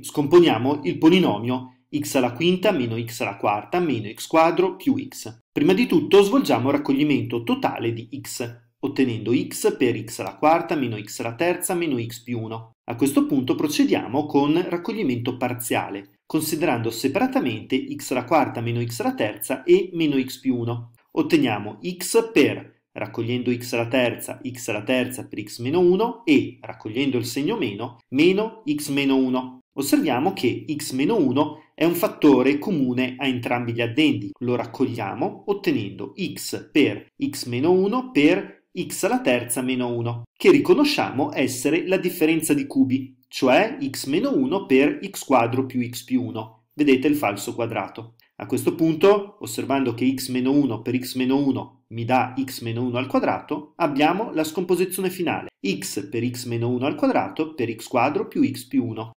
scomponiamo il polinomio x alla quinta meno x alla quarta meno x quadro più x. Prima di tutto svolgiamo il raccoglimento totale di x, ottenendo x per x alla quarta meno x alla terza meno x più 1. A questo punto procediamo con raccoglimento parziale, considerando separatamente x alla quarta meno x alla terza e meno x più 1. Otteniamo x per raccogliendo x alla terza, x alla terza per x meno 1 e, raccogliendo il segno meno, meno x meno 1. Osserviamo che x-1 è un fattore comune a entrambi gli addendi. Lo raccogliamo ottenendo x per x-1 per x alla terza meno 1, che riconosciamo essere la differenza di cubi, cioè x-1 per x quadro più x più 1. Vedete il falso quadrato. A questo punto, osservando che x-1 per x-1 mi dà x-1 al quadrato, abbiamo la scomposizione finale, x per x-1 al quadrato per x quadro più x più 1.